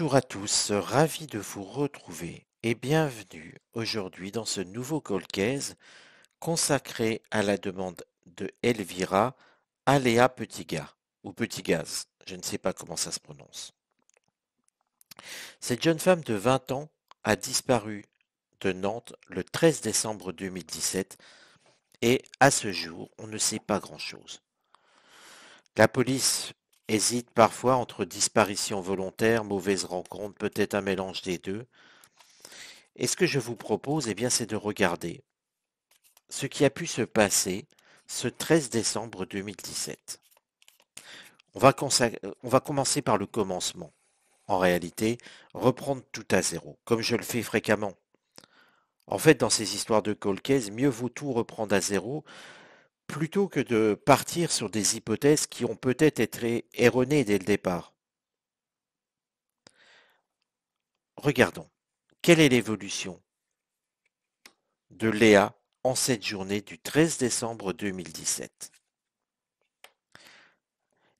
Bonjour à tous, ravi de vous retrouver et bienvenue aujourd'hui dans ce nouveau colcaise consacré à la demande de Elvira Aléa Petitgas ou Gaz, je ne sais pas comment ça se prononce. Cette jeune femme de 20 ans a disparu de Nantes le 13 décembre 2017 et à ce jour, on ne sait pas grand-chose. La police hésite parfois entre disparition volontaire, mauvaise rencontre, peut-être un mélange des deux. Et ce que je vous propose, eh bien, c'est de regarder ce qui a pu se passer ce 13 décembre 2017. On va, on va commencer par le commencement. En réalité, reprendre tout à zéro, comme je le fais fréquemment. En fait, dans ces histoires de call mieux vaut tout reprendre à zéro plutôt que de partir sur des hypothèses qui ont peut-être été erronées dès le départ. Regardons, quelle est l'évolution de Léa en cette journée du 13 décembre 2017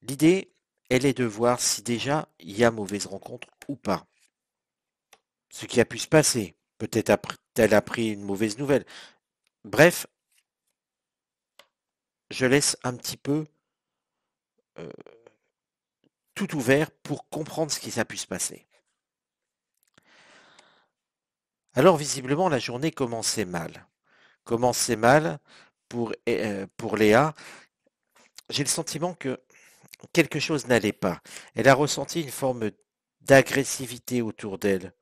L'idée, elle est de voir si déjà il y a mauvaise rencontre ou pas. Ce qui a pu se passer. Peut-être elle a pris une mauvaise nouvelle. Bref, je laisse un petit peu tout ouvert pour comprendre ce qui a pu se passer. Alors visiblement, la journée commençait mal. Commençait mal pour, pour Léa. J'ai le sentiment que quelque chose n'allait pas. Elle a ressenti une forme d'agressivité autour d'elle.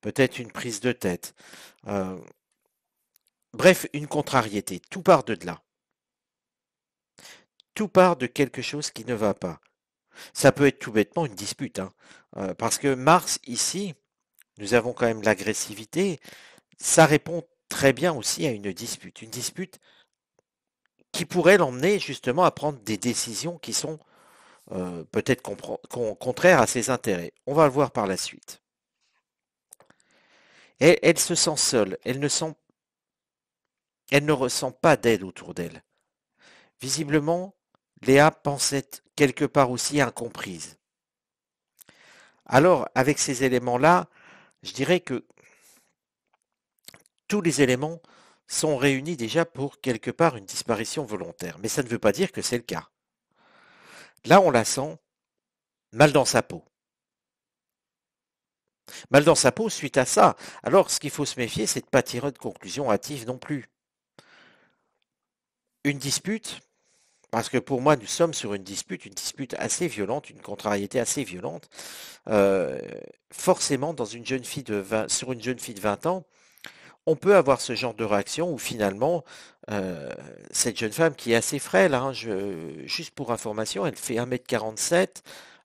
Peut-être une prise de tête. bref, une contrariété. Tout part de là tout part de quelque chose qui ne va pas. Ça peut être tout bêtement une dispute, hein. euh, parce que Mars, ici, nous avons quand même l'agressivité, ça répond très bien aussi à une dispute. Une dispute qui pourrait l'emmener justement à prendre des décisions qui sont euh, peut-être contraires à ses intérêts. On va le voir par la suite. Elle, elle se sent seule, elle ne, sent, elle ne ressent pas d'aide autour d'elle. Visiblement, Léa pensait quelque part aussi incomprise. Alors, avec ces éléments-là, je dirais que tous les éléments sont réunis déjà pour quelque part une disparition volontaire. Mais ça ne veut pas dire que c'est le cas. Là, on la sent mal dans sa peau. Mal dans sa peau suite à ça. Alors, ce qu'il faut se méfier, c'est de ne pas tirer de conclusion hâtive non plus. Une dispute, parce que pour moi, nous sommes sur une dispute, une dispute assez violente, une contrariété assez violente. Euh, forcément, dans une jeune fille de 20, sur une jeune fille de 20 ans, on peut avoir ce genre de réaction où finalement, euh, cette jeune femme qui est assez frêle, hein, juste pour information, elle fait 1m47,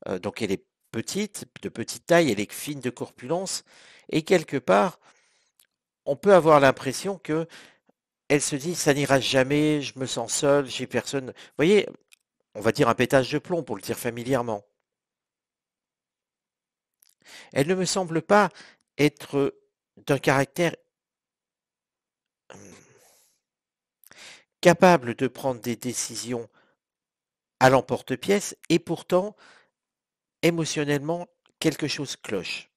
euh, donc elle est petite, de petite taille, elle est fine de corpulence, et quelque part, on peut avoir l'impression que elle se dit ça n'ira jamais, je me sens seule, j'ai personne. Vous voyez, on va dire un pétage de plomb pour le dire familièrement. Elle ne me semble pas être d'un caractère hmm, capable de prendre des décisions à l'emporte-pièce et pourtant émotionnellement quelque chose cloche.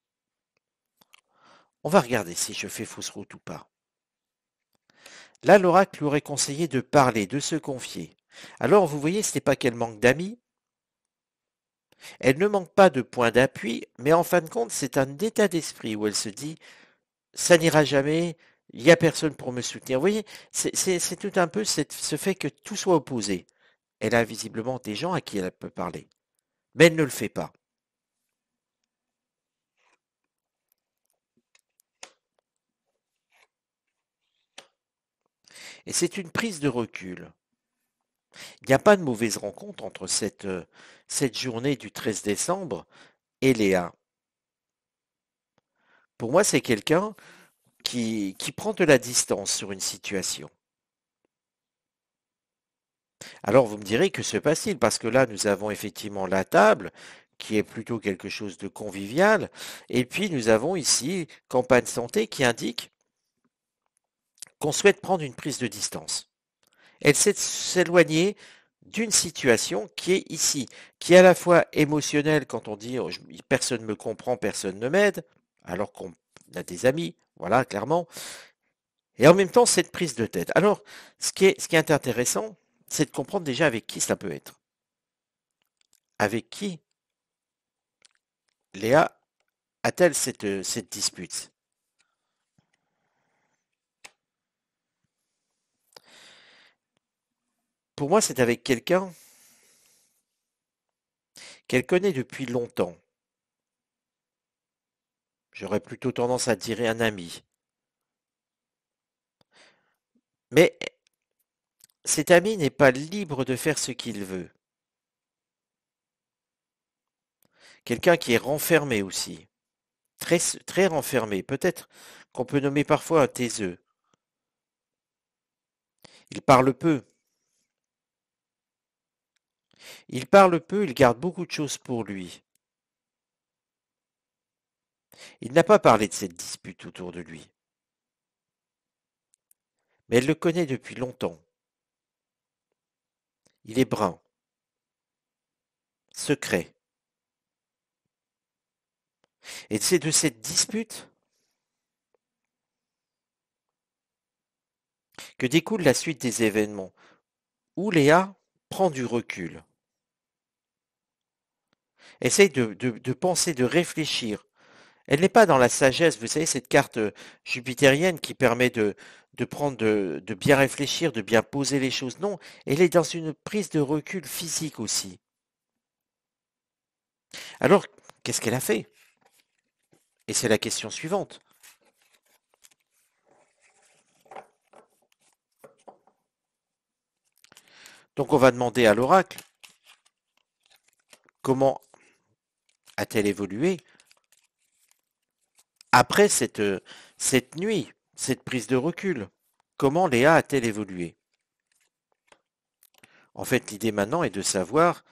On va regarder si je fais fausse route ou pas. Là, l'oracle aurait conseillé de parler, de se confier. Alors, vous voyez, ce n'est pas qu'elle manque d'amis. Elle ne manque pas de points d'appui, mais en fin de compte, c'est un état d'esprit où elle se dit ça n'ira jamais, il n'y a personne pour me soutenir. Vous voyez, c'est tout un peu ce fait que tout soit opposé. Elle a visiblement des gens à qui elle peut parler, mais elle ne le fait pas. Et c'est une prise de recul. Il n'y a pas de mauvaise rencontre entre cette, euh, cette journée du 13 décembre et Léa. Pour moi, c'est quelqu'un qui, qui prend de la distance sur une situation. Alors vous me direz, que se passe-t-il Parce que là, nous avons effectivement la table, qui est plutôt quelque chose de convivial, et puis nous avons ici campagne santé qui indique qu'on souhaite prendre une prise de distance. Elle sait s'éloigner d'une situation qui est ici, qui est à la fois émotionnelle quand on dit oh, personne ne me comprend, personne ne m'aide, alors qu'on a des amis, voilà, clairement. Et en même temps, cette prise de tête. Alors, ce qui est, ce qui est intéressant, c'est de comprendre déjà avec qui cela peut être. Avec qui Léa a-t-elle cette dispute pour moi, c'est avec quelqu'un qu'elle connaît depuis longtemps. J'aurais plutôt tendance à tirer un ami. Mais cet ami n'est pas libre de faire ce qu'il veut. Quelqu'un qui est renfermé aussi. Très, très renfermé. Peut-être qu'on peut nommer parfois un taiseux. Il parle peu. Il parle peu, il garde beaucoup de choses pour lui. Il n'a pas parlé de cette dispute autour de lui. Mais elle le connaît depuis longtemps. Il est brun, secret. Et c'est de cette dispute que découle la suite des événements, où Léa prend du recul. Essaye de, penser, de réfléchir. Elle n'est pas dans la sagesse, vous savez, cette carte euh, jupitérienne qui permet de, prendre, de, de, bien réfléchir, de bien poser les choses. Non, elle est dans une prise de recul physique aussi. Alors, qu'est-ce qu'elle a fait Et c'est la question suivante. Donc on va demander à l'oracle comment a-t-elle évolué après cette, euh, cette nuit, cette prise de recul Comment Léa a-t-elle évolué En fait, l'idée maintenant est de savoir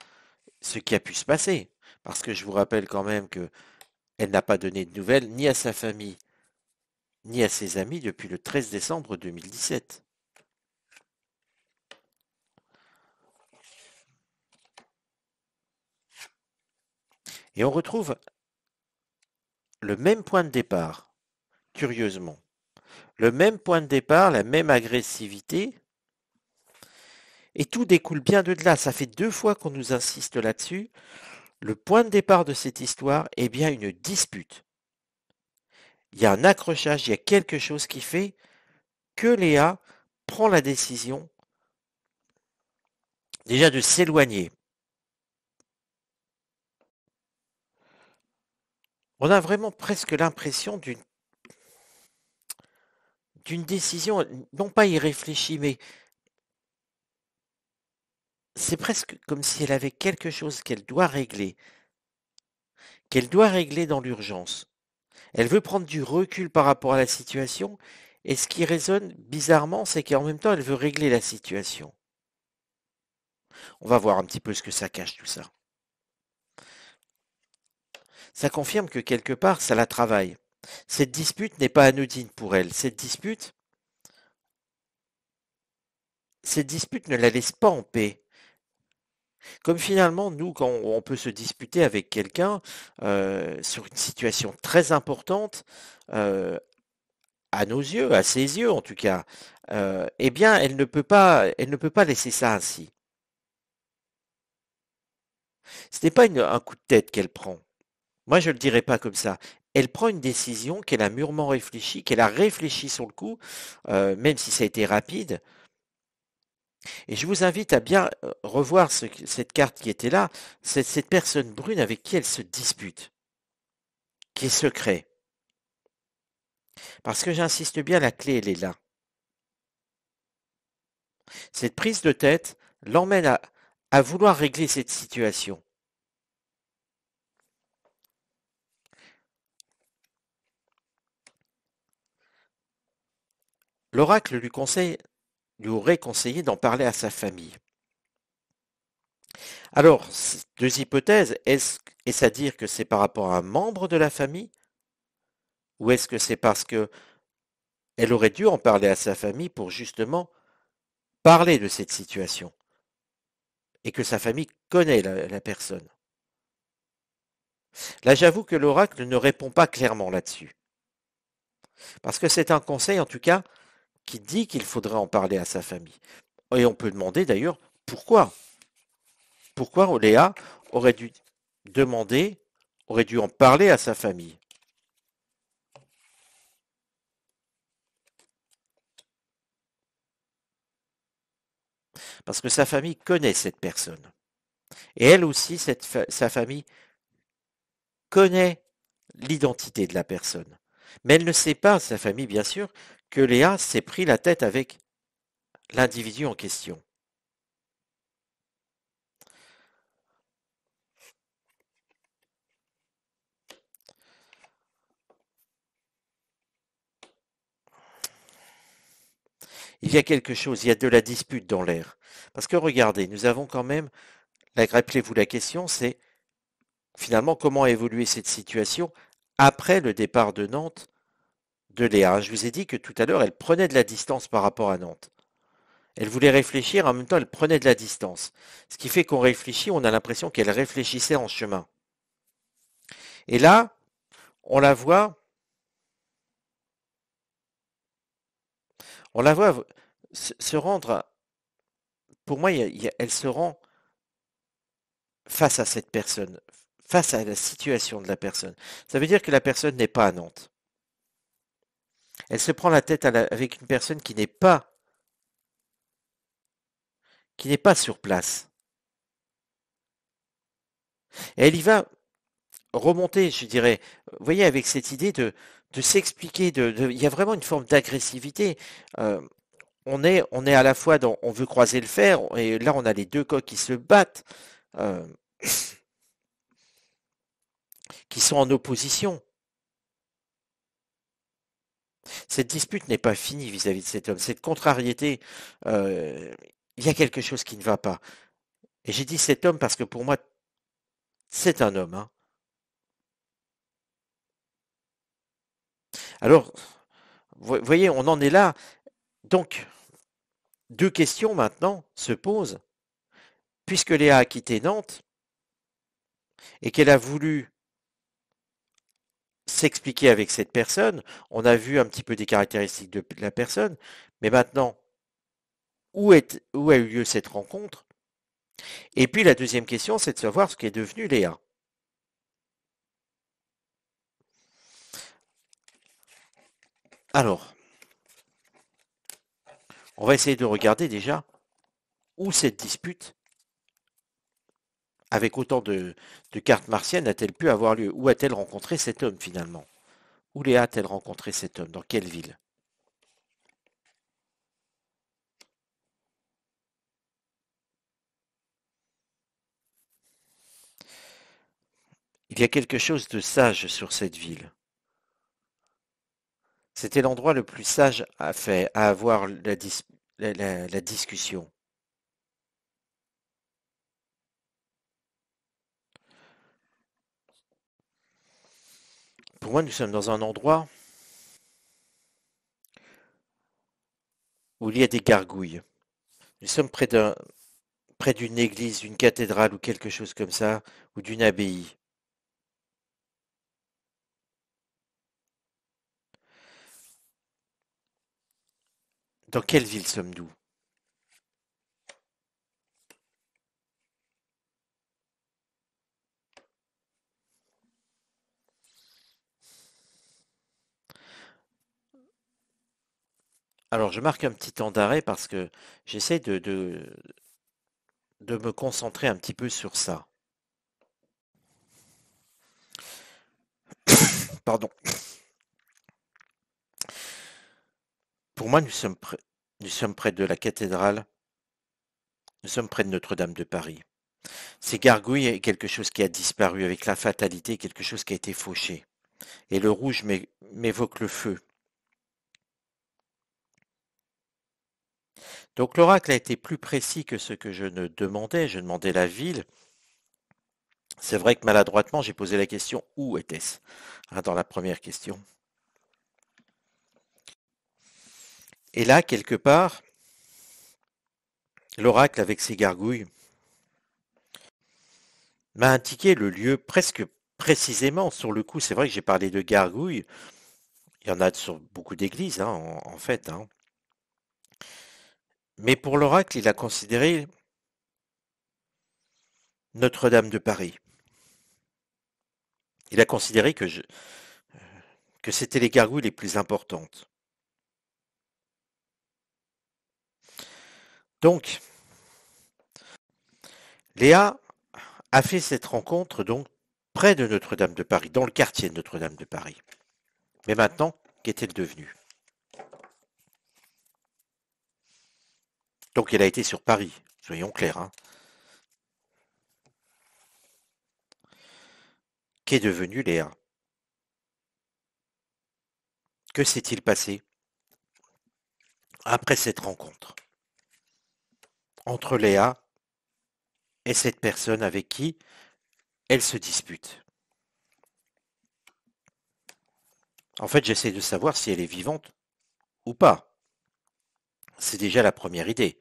ce qui a pu se passer. Parce que je vous rappelle quand même qu'elle n'a pas donné de nouvelles ni à sa famille, ni à ses amis depuis le 13 décembre 2017. Et on retrouve le même point de départ, curieusement. Le même point de départ, la même agressivité. Et tout découle bien de là. Ça fait deux fois qu'on nous insiste là-dessus. Le point de départ de cette histoire est bien une dispute. Il y a un accrochage, il y a quelque chose qui fait que Léa prend la décision déjà de s'éloigner. on a vraiment presque l'impression d'une décision, non pas irréfléchie, mais c'est presque comme si elle avait quelque chose qu'elle doit régler, qu'elle doit régler dans l'urgence. Elle veut prendre du recul par rapport à la situation, et ce qui résonne bizarrement, c'est qu'en même temps, elle veut régler la situation. On va voir un petit peu ce que ça cache tout ça ça confirme que quelque part, ça la travaille. Cette dispute n'est pas anodine pour elle. Cette dispute, cette dispute ne la laisse pas en paix. Comme finalement, nous, quand on peut se disputer avec quelqu'un euh, sur une situation très importante, euh, à nos yeux, à ses yeux en tout cas, euh, eh bien, elle ne, peut pas, elle ne peut pas laisser ça ainsi. Ce n'est pas un coup de tête qu'elle prend. Moi, je ne le dirais pas comme ça. Elle prend une décision qu'elle a mûrement réfléchie, qu'elle a réfléchie sur le coup, euh, même si ça a été rapide. Et je vous invite à bien euh, revoir cette carte qui était là, cette, personne brune avec qui elle se dispute, qui est secret. Parce que j'insiste bien, la clé, elle est là. Cette prise de tête l'emmène à vouloir régler cette situation. L'oracle lui, aurait conseillé d'en parler à sa famille. Alors, deux hypothèses, est-ce à dire que c'est par rapport à un membre de la famille Ou est-ce que c'est parce qu'elle aurait dû en parler à sa famille pour justement parler de cette situation et que sa famille connaît la personne. Là, j'avoue que l'oracle ne répond pas clairement là-dessus. Parce que c'est un conseil, en tout cas, qui dit qu'il faudrait en parler à sa famille. Et on peut demander d'ailleurs pourquoi. Pourquoi Oléa aurait dû demander, aurait dû en parler à sa famille Parce que sa famille connaît cette personne. Et elle aussi, cette sa famille connaît l'identité de la personne. Mais elle ne sait pas, sa famille bien sûr, que Léa s'est pris la tête avec l'individu en question. Il y a quelque chose, il y a de la dispute dans l'air. Parce que regardez, nous avons quand même, rappelez-vous la question, c'est finalement comment a évolué cette situation après le départ de Nantes de Léa, hein. je vous ai dit que tout à l'heure, elle prenait de la distance par rapport à Nantes. Elle voulait réfléchir, en même temps, elle prenait de la distance. Ce qui fait qu'on réfléchit, on a l'impression qu'elle réfléchissait en chemin. Et là, on la voit, on la voit se rendre, pour moi, elle se rend face à cette personne, face à la situation de la personne. Ça veut dire que la personne n'est pas à Nantes. Elle se prend la tête avec une personne qui n'est pas qui n'est pas sur place. elle y va remonter, je dirais, vous voyez, avec cette idée de, s'expliquer, de, il y a vraiment une forme d'agressivité. Euh, on, est, on est à la fois dans on veut croiser le fer, et là on a les deux coqs qui se battent, euh, qui sont en opposition. Cette dispute n'est pas finie vis-à-vis de cet homme. Cette contrariété, euh, il y a quelque chose qui ne va pas. Et j'ai dit cet homme parce que pour moi, c'est un homme. Hein. Alors, vous voyez, on en est là. Donc, deux questions maintenant se posent. Puisque Léa a quitté Nantes et qu'elle a voulu s'expliquer avec cette personne. On a vu un petit peu des caractéristiques de la personne, mais maintenant, où, a eu lieu cette rencontre Et puis la deuxième question, c'est de savoir ce qu'est devenu Léa. Alors, on va essayer de regarder déjà où cette dispute avec autant de, cartes martiennes, a-t-elle pu avoir lieu Où a-t-elle rencontré cet homme finalement Où les a-t-elle rencontré cet homme Dans quelle ville Il y a quelque chose de sage sur cette ville. C'était l'endroit le plus sage à, faire, à avoir la discussion. Pour moi, nous sommes dans un endroit où il y a des gargouilles. Nous sommes près d'un près d'une église, d'une cathédrale ou quelque chose comme ça, ou d'une abbaye. Dans quelle ville sommes-nous Alors, je marque un petit temps d'arrêt parce que j'essaie de, de, me concentrer un petit peu sur ça. Pardon. Pour moi, nous sommes, près, nous sommes près de la cathédrale. Nous sommes près de Notre-Dame de Paris. Ces gargouilles est quelque chose qui a disparu avec la fatalité, quelque chose qui a été fauché. Et le rouge m'évoque le feu. Donc l'oracle a été plus précis que ce que je ne demandais, je demandais la ville. C'est vrai que maladroitement, j'ai posé la question où était-ce hein, dans la première question. Et là, quelque part, l'oracle avec ses gargouilles m'a indiqué le lieu presque précisément. Sur le coup, c'est vrai que j'ai parlé de gargouilles. Il y en a sur beaucoup d'églises, hein, en, fait. Hein. Mais pour l'oracle, il a considéré Notre-Dame de Paris. Il a considéré que, c'était les gargouilles les plus importantes. Donc, Léa a fait cette rencontre donc près de Notre-Dame de Paris, dans le quartier de Notre-Dame de Paris. Mais maintenant, qu'est-elle devenue Donc elle a été sur Paris, soyons clairs. Hein. Qu'est devenu Léa Que s'est-il passé après cette rencontre entre Léa et cette personne avec qui elle se dispute En fait, j'essaie de savoir si elle est vivante ou pas. C'est déjà la première idée.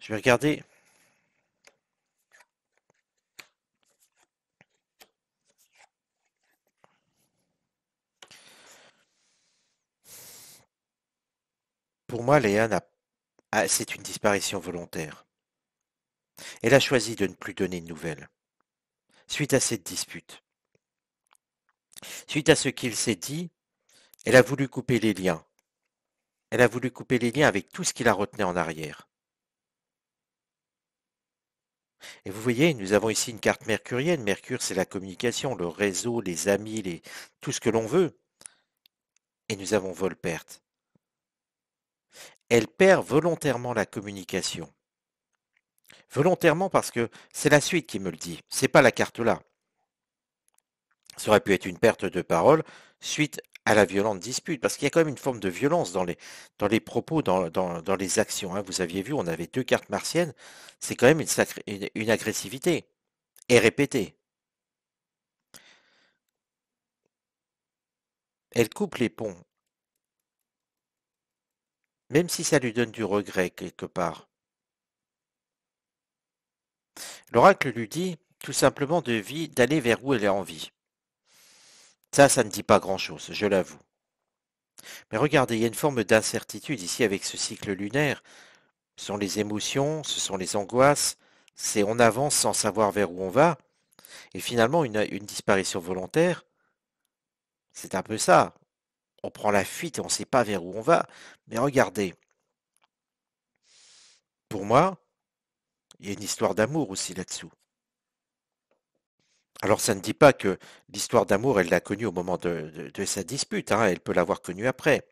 Je vais regarder. Pour moi, Léa ah, c'est une disparition volontaire. Elle a choisi de ne plus donner de nouvelles. Suite à cette dispute. Suite à ce qu'il s'est dit, elle a voulu couper les liens. Elle a voulu couper les liens avec tout ce qui la retenait en arrière. Et vous voyez, nous avons ici une carte mercurienne. Mercure, c'est la communication, le réseau, les amis, les... tout ce que l'on veut. Et nous avons vol perte. Elle perd volontairement la communication. Volontairement parce que c'est la suite qui me le dit, c'est pas la carte là. Ça aurait pu être une perte de parole suite à la violente dispute, parce qu'il y a quand même une forme de violence dans les, dans les propos, dans, les actions. Hein. Vous aviez vu, on avait deux cartes martiennes, c'est quand même une, une, agressivité, et répétée. Elle coupe les ponts, même si ça lui donne du regret quelque part. L'oracle lui dit tout simplement de vie d'aller vers où elle a envie. Ça, ça ne dit pas grand-chose, je l'avoue. Mais regardez, il y a une forme d'incertitude ici avec ce cycle lunaire. Ce sont les émotions, ce sont les angoisses, c'est on avance sans savoir vers où on va. Et finalement, une, une disparition volontaire, c'est un peu ça. On prend la fuite et on ne sait pas vers où on va. Mais regardez, pour moi, il y a une histoire d'amour aussi là-dessous. Alors ça ne dit pas que l'histoire d'amour, elle l'a connue au moment de, sa dispute, hein, elle peut l'avoir connue après.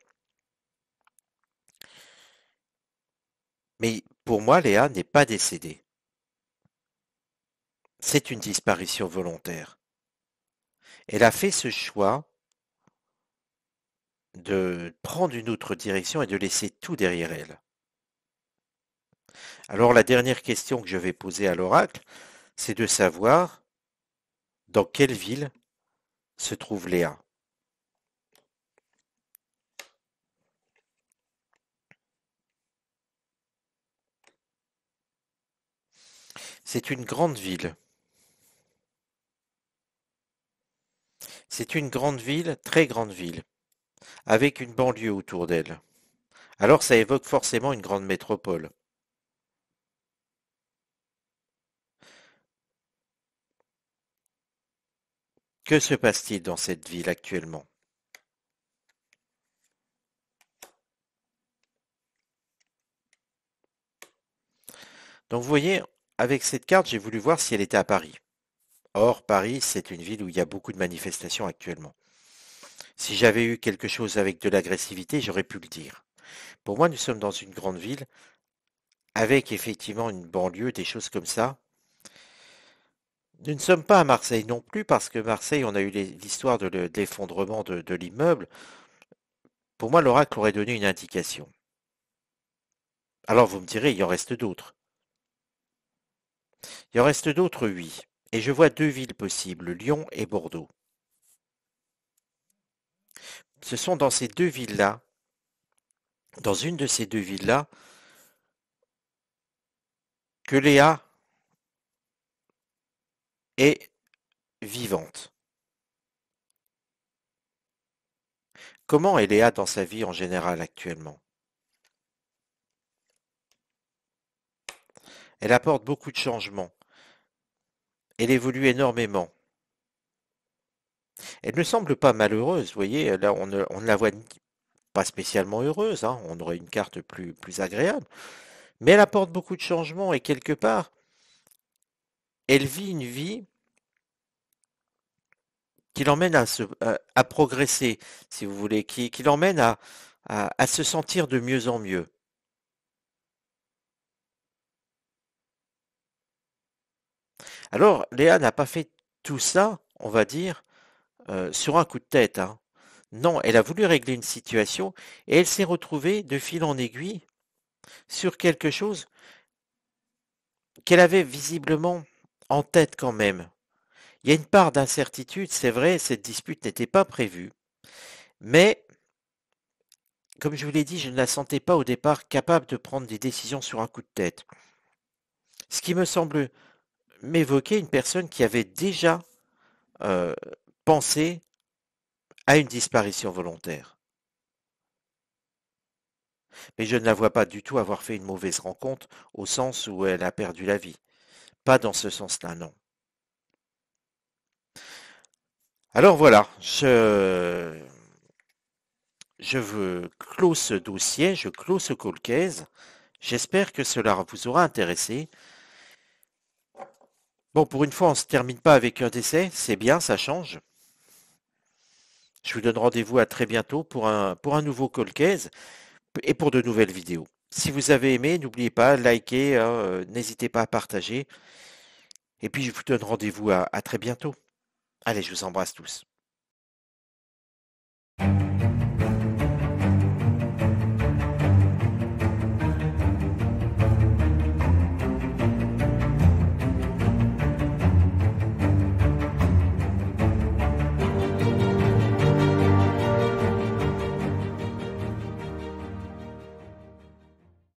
Mais pour moi, Léa n'est pas décédée. C'est une disparition volontaire. Elle a fait ce choix de prendre une autre direction et de laisser tout derrière elle. Alors la dernière question que je vais poser à l'oracle, c'est de savoir dans quelle ville se trouve Léa? C'est une grande ville. C'est une grande ville, très grande ville, avec une banlieue autour d'elle. Alors ça évoque forcément une grande métropole. Que se passe-t-il dans cette ville actuellement? Donc vous voyez, avec cette carte, j'ai voulu voir si elle était à Paris. Or, Paris, c'est une ville où il y a beaucoup de manifestations actuellement. Si j'avais eu quelque chose avec de l'agressivité, j'aurais pu le dire. Pour moi, nous sommes dans une grande ville, avec effectivement une banlieue, des choses comme ça, nous ne sommes pas à Marseille non plus parce que Marseille, on a eu l'histoire de l'effondrement de, l'immeuble. Pour moi, l'oracle aurait donné une indication. Alors vous me direz, il y en reste d'autres. Il en reste d'autres, oui. Et je vois deux villes possibles, Lyon et Bordeaux. Ce sont dans ces deux villes-là, dans une de ces deux villes-là, que Léa est vivante. Comment est Léa dans sa vie en général actuellement Elle apporte beaucoup de changements. Elle évolue énormément. Elle ne semble pas malheureuse, vous voyez, là on ne, la voit pas spécialement heureuse, hein, on aurait une carte plus, plus agréable, mais elle apporte beaucoup de changements et quelque part, elle vit une vie qui l'emmène à, euh, progresser, si vous voulez, qui, l'emmène à, se sentir de mieux en mieux. Alors, Léa n'a pas fait tout ça, on va dire, euh, sur un coup de tête. Hein. Non, elle a voulu régler une situation et elle s'est retrouvée de fil en aiguille sur quelque chose qu'elle avait visiblement en tête quand même. Il y a une part d'incertitude, c'est vrai, cette dispute n'était pas prévue. Mais, comme je vous l'ai dit, je ne la sentais pas au départ capable de prendre des décisions sur un coup de tête. Ce qui me semble m'évoquer une personne qui avait déjà euh, pensé à une disparition volontaire. Mais je ne la vois pas du tout avoir fait une mauvaise rencontre au sens où elle a perdu la vie pas dans ce sens-là, non. Alors voilà, je, je veux close ce dossier, je close ce call J'espère que cela vous aura intéressé. Bon, pour une fois, on se termine pas avec un décès. C'est bien, ça change. Je vous donne rendez-vous à très bientôt pour un, pour un nouveau call et pour de nouvelles vidéos. Si vous avez aimé, n'oubliez pas, de liker, hein, euh, n'hésitez pas à partager. Et puis, je vous donne rendez-vous à très bientôt. Allez, je vous embrasse tous.